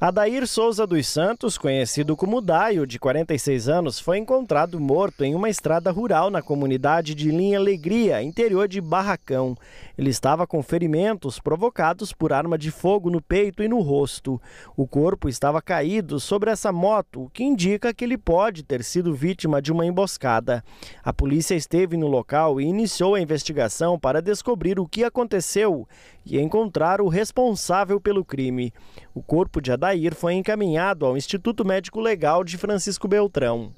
Adair Souza dos Santos, conhecido como Daio, de 46 anos, foi encontrado morto em uma estrada rural na comunidade de Linha Alegria, interior de Barracão. Ele estava com ferimentos provocados por arma de fogo no peito e no rosto. O corpo estava caído sobre essa moto, o que indica que ele pode ter sido vítima de uma emboscada. A polícia esteve no local e iniciou a investigação para descobrir o que aconteceu e encontrar o responsável pelo crime. O corpo de Adair Altair foi encaminhado ao Instituto Médico Legal de Francisco Beltrão.